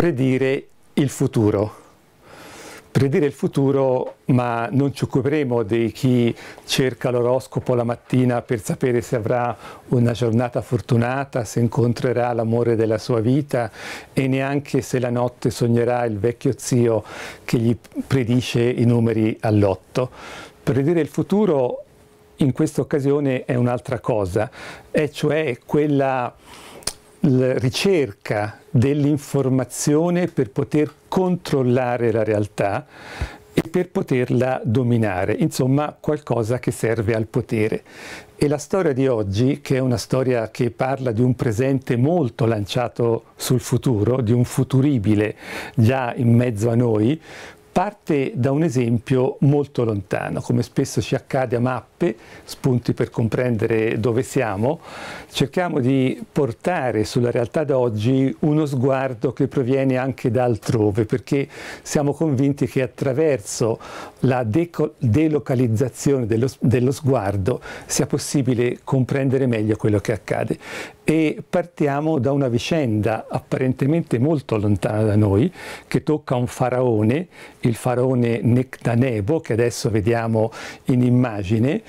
predire il futuro. Predire il futuro, ma non ci occuperemo di chi cerca l'oroscopo la mattina per sapere se avrà una giornata fortunata, se incontrerà l'amore della sua vita e neanche se la notte sognerà il vecchio zio che gli predice i numeri all'otto. Predire il futuro in questa occasione è un'altra cosa, e cioè quella la ricerca dell'informazione per poter controllare la realtà e per poterla dominare, insomma qualcosa che serve al potere. E la storia di oggi, che è una storia che parla di un presente molto lanciato sul futuro, di un futuribile già in mezzo a noi, Parte da un esempio molto lontano, come spesso ci accade a mappe, spunti per comprendere dove siamo, cerchiamo di portare sulla realtà d'oggi uno sguardo che proviene anche da altrove, perché siamo convinti che attraverso la delocalizzazione dello, dello sguardo sia possibile comprendere meglio quello che accade e partiamo da una vicenda apparentemente molto lontana da noi che tocca un faraone il faraone Nectanebo, che adesso vediamo in immagine,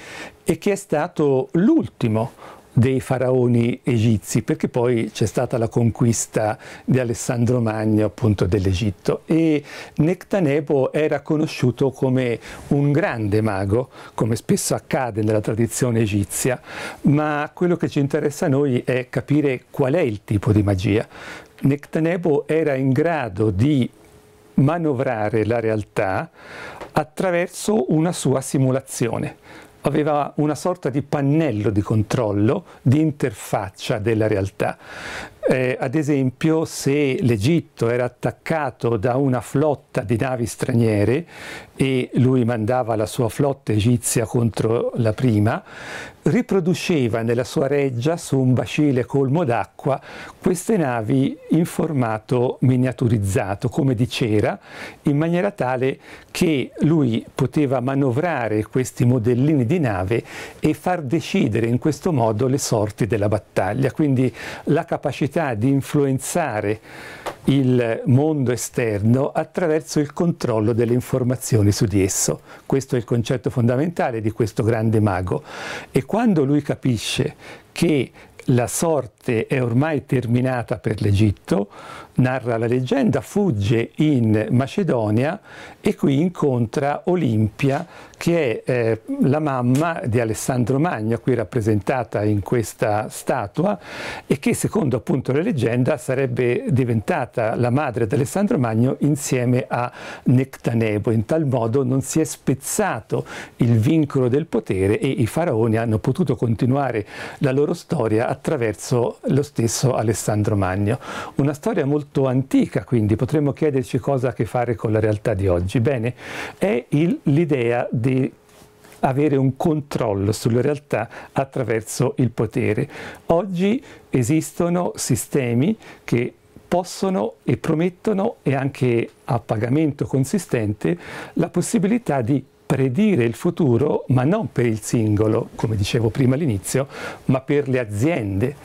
e che è stato l'ultimo dei faraoni egizi, perché poi c'è stata la conquista di Alessandro Magno appunto dell'Egitto e Nectanebo era conosciuto come un grande mago, come spesso accade nella tradizione egizia, ma quello che ci interessa a noi è capire qual è il tipo di magia. Nectanebo era in grado di manovrare la realtà attraverso una sua simulazione. Aveva una sorta di pannello di controllo, di interfaccia della realtà. Eh, ad esempio, se l'Egitto era attaccato da una flotta di navi straniere e lui mandava la sua flotta egizia contro la prima, riproduceva nella sua reggia su un bacile colmo d'acqua queste navi in formato miniaturizzato, come di cera, in maniera tale che lui poteva manovrare questi modellini di nave e far decidere in questo modo le sorti della battaglia. Quindi la capacità capacità di influenzare il mondo esterno attraverso il controllo delle informazioni su di esso. Questo è il concetto fondamentale di questo grande mago. E quando lui capisce che la sorte è ormai terminata per l'Egitto, narra la leggenda, fugge in Macedonia e qui incontra Olimpia che è eh, la mamma di Alessandro Magno, qui rappresentata in questa statua e che secondo appunto la leggenda sarebbe diventata la madre di Alessandro Magno insieme a Nectanebo. In tal modo non si è spezzato il vincolo del potere e i faraoni hanno potuto continuare la loro storia attraverso lo stesso Alessandro Magno. Una storia molto antica, quindi potremmo chiederci cosa ha a che fare con la realtà di oggi. Bene, è l'idea di avere un controllo sulla realtà attraverso il potere. Oggi esistono sistemi che possono e promettono e anche a pagamento consistente la possibilità di predire il futuro, ma non per il singolo, come dicevo prima all'inizio, ma per le aziende,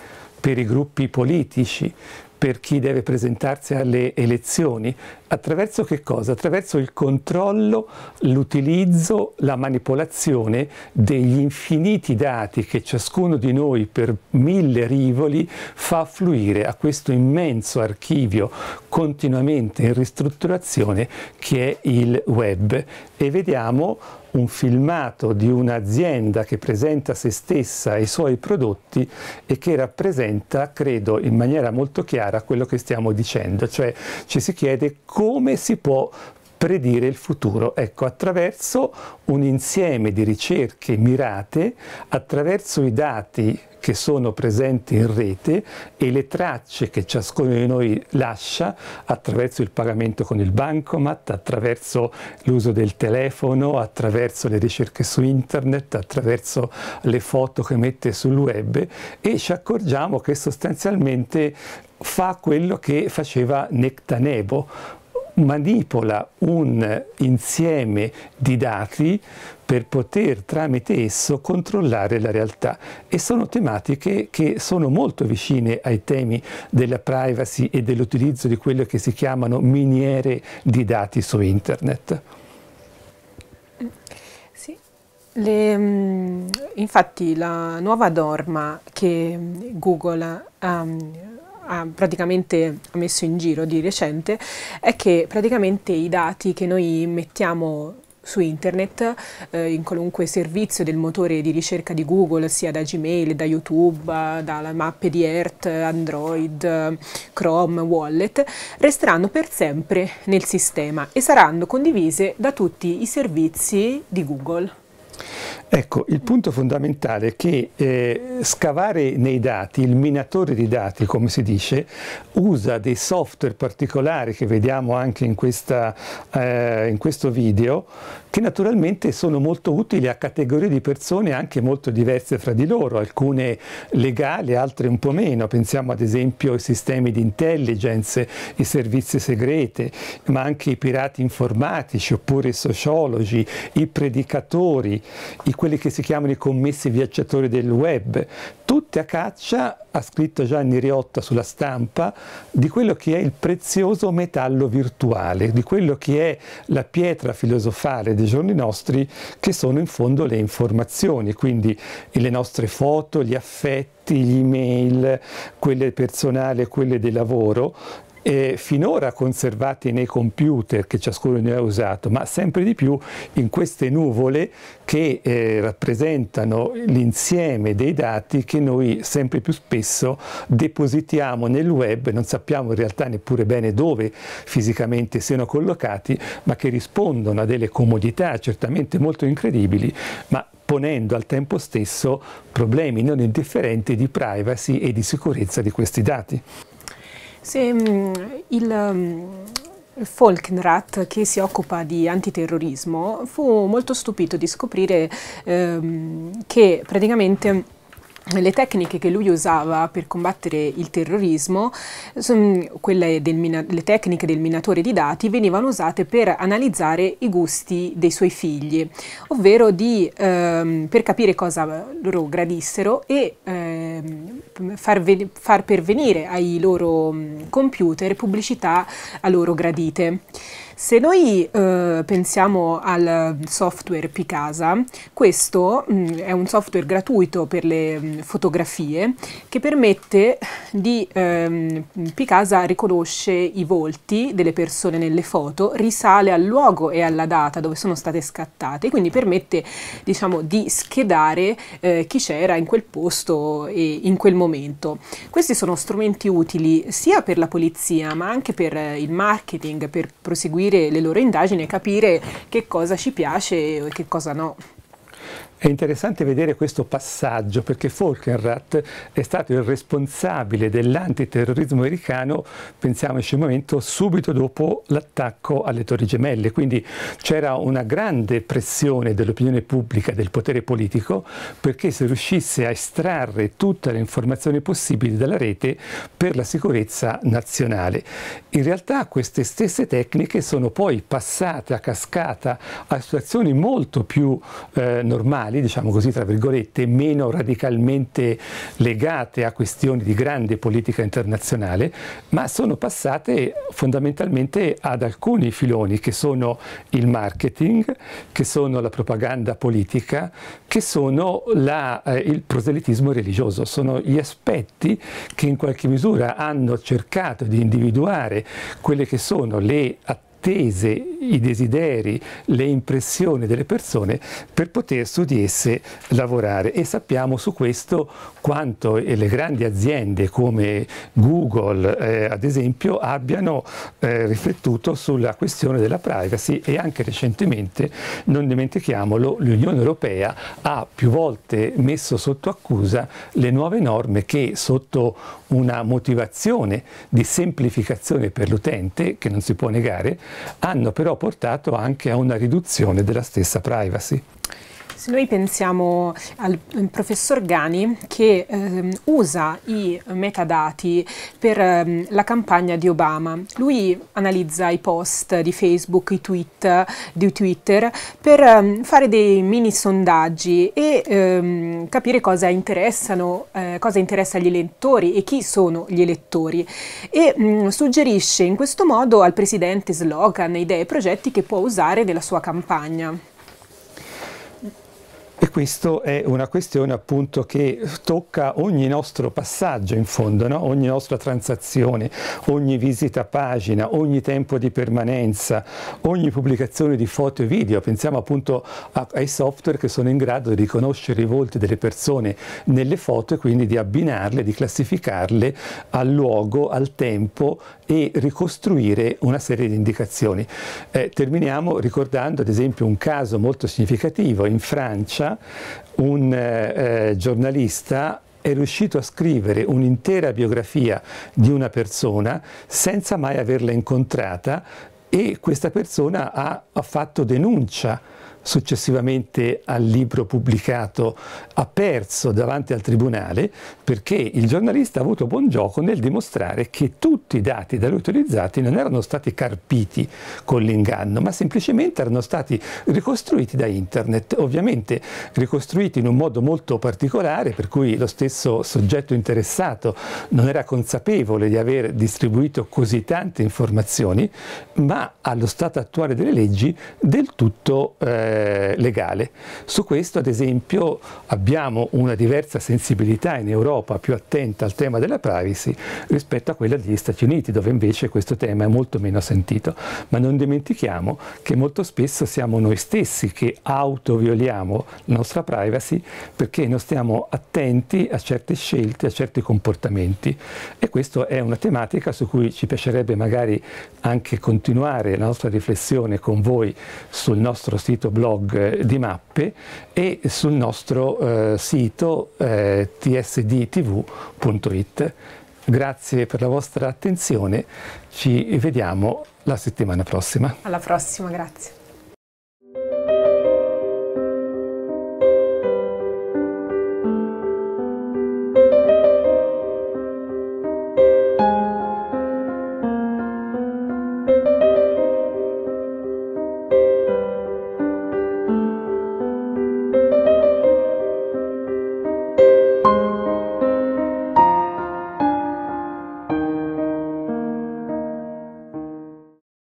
per i gruppi politici, per chi deve presentarsi alle elezioni? Attraverso che cosa? Attraverso il controllo, l'utilizzo, la manipolazione degli infiniti dati che ciascuno di noi per mille rivoli fa affluire a questo immenso archivio continuamente in ristrutturazione che è il web. E vediamo un filmato di un'azienda che presenta se stessa e i suoi prodotti e che rappresenta, credo, in maniera molto chiara quello che stiamo dicendo, cioè ci si chiede come si può predire il futuro, ecco, attraverso un insieme di ricerche mirate, attraverso i dati che sono presenti in rete e le tracce che ciascuno di noi lascia attraverso il pagamento con il bancomat, attraverso l'uso del telefono, attraverso le ricerche su internet, attraverso le foto che mette sul web e ci accorgiamo che sostanzialmente fa quello che faceva Nectanebo, manipola un insieme di dati per poter tramite esso controllare la realtà e sono tematiche che sono molto vicine ai temi della privacy e dell'utilizzo di quello che si chiamano miniere di dati su internet. Sì. Le, mm, infatti la nuova norma che Google um, ha praticamente messo in giro di recente è che praticamente i dati che noi mettiamo su internet, eh, in qualunque servizio del motore di ricerca di Google, sia da Gmail, da YouTube, dalle mappe di Earth, Android, Chrome, Wallet, resteranno per sempre nel sistema e saranno condivise da tutti i servizi di Google. Ecco, il punto fondamentale è che eh, scavare nei dati, il minatore di dati, come si dice, usa dei software particolari che vediamo anche in, questa, eh, in questo video, che naturalmente sono molto utili a categorie di persone anche molto diverse fra di loro, alcune legali, altre un po' meno. Pensiamo ad esempio ai sistemi di intelligence, i servizi segreti, ma anche i pirati informatici, oppure i sociologi, i predicatori, i quelli che si chiamano i commessi viaggiatori del web, tutti a caccia, ha scritto Gianni Riotta sulla stampa, di quello che è il prezioso metallo virtuale, di quello che è la pietra filosofale dei giorni nostri, che sono in fondo le informazioni, quindi le nostre foto, gli affetti, gli email, quelle personali e quelle di lavoro, eh, finora conservati nei computer che ciascuno ne ha usato, ma sempre di più in queste nuvole che eh, rappresentano l'insieme dei dati che noi sempre più spesso depositiamo nel web, non sappiamo in realtà neppure bene dove fisicamente siano collocati, ma che rispondono a delle comodità certamente molto incredibili, ma ponendo al tempo stesso problemi non indifferenti di privacy e di sicurezza di questi dati. Se, mh, mm, il, mh, mm, Folkenrat, che si occupa di antiterrorismo, fu molto stupito di scoprire ehm, che praticamente le tecniche che lui usava per combattere il terrorismo, quelle le tecniche del minatore di dati, venivano usate per analizzare i gusti dei suoi figli, ovvero di, ehm, per capire cosa loro gradissero e eh, Ehm, far, far pervenire ai loro mm, computer pubblicità a loro gradite. Se noi eh, pensiamo al software Picasa, questo mh, mm, è un software gratuito per le mh, mm, fotografie che permette di... Ehm, Picasa riconosce i volti delle persone nelle foto, risale al luogo e alla data dove sono state scattate, quindi permette diciamo, di schedare eh, chi c'era in quel posto e in quel momento. Questi sono strumenti utili sia per la polizia ma anche per eh, il marketing, per proseguire seguire le loro indagini e capire che cosa ci piace e che cosa no. È interessante vedere questo passaggio perché Folkenrath è stato il responsabile dell'antiterrorismo americano, pensiamoci un momento, subito dopo l'attacco alle Torri Gemelle. Quindi c'era una grande pressione dell'opinione pubblica, del potere politico, perché si riuscisse a estrarre tutte le informazioni possibili dalla rete per la sicurezza nazionale. In realtà queste stesse tecniche sono poi passate a cascata a situazioni molto più eh, normali liberali, diciamo così tra virgolette, meno radicalmente legate a questioni di grande politica internazionale, ma sono passate fondamentalmente ad alcuni filoni che sono il marketing, che sono la propaganda politica, che sono la, eh, il proselitismo religioso, sono gli aspetti che in qualche misura hanno cercato di individuare quelle che sono le attività attese, i desideri, le impressioni delle persone per poter su di esse lavorare e sappiamo su questo quanto le grandi aziende come Google eh, ad esempio abbiano eh, riflettuto sulla questione della privacy e anche recentemente, non dimentichiamolo, l'Unione Europea ha più volte messo sotto accusa le nuove norme che sotto una motivazione di semplificazione per l'utente, che non si può negare, hanno però portato anche a una riduzione della stessa privacy. Se noi pensiamo al, professor Gani che ehm, usa i metadati per ehm, la campagna di Obama, lui analizza i post di Facebook, i tweet di Twitter per ehm, fare dei mini sondaggi e ehm, capire cosa, interessano, eh, cosa interessa gli elettori e chi sono gli elettori e mh, mm, suggerisce in questo modo al presidente slogan, idee e progetti che può usare nella sua campagna. Mm-hmm. E questa è una questione appunto che tocca ogni nostro passaggio in fondo, no? ogni nostra transazione, ogni visita pagina, ogni tempo di permanenza, ogni pubblicazione di foto e video. Pensiamo appunto a, ai software che sono in grado di riconoscere i volti delle persone nelle foto e quindi di abbinarle, di classificarle al luogo, al tempo e ricostruire una serie di indicazioni. Eh, terminiamo ricordando ad esempio un caso molto significativo in Francia Mendoza, un eh, eh, giornalista è riuscito a scrivere un'intera biografia di una persona senza mai averla incontrata e questa persona ha, ha fatto denuncia successivamente al libro pubblicato ha perso davanti al Tribunale perché il giornalista ha avuto buon gioco nel dimostrare che tutti i dati da lui utilizzati non erano stati carpiti con l'inganno, ma semplicemente erano stati ricostruiti da internet, ovviamente ricostruiti in un modo molto particolare per cui lo stesso soggetto interessato non era consapevole di aver distribuito così tante informazioni, ma allo stato attuale delle leggi del tutto eh, eh, legale. Su questo ad esempio abbiamo una diversa sensibilità in Europa più attenta al tema della privacy rispetto a quella degli Stati Uniti dove invece questo tema è molto meno sentito. Ma non dimentichiamo che molto spesso siamo noi stessi che autovioliamo la nostra privacy perché non stiamo attenti a certe scelte, a certi comportamenti e questa è una tematica su cui ci piacerebbe magari anche continuare la nostra riflessione con voi sul nostro sito blog blog eh, di mappe e sul nostro eh, sito eh, tsdtv.it. Grazie per la vostra attenzione, ci vediamo la settimana prossima. Alla prossima, grazie.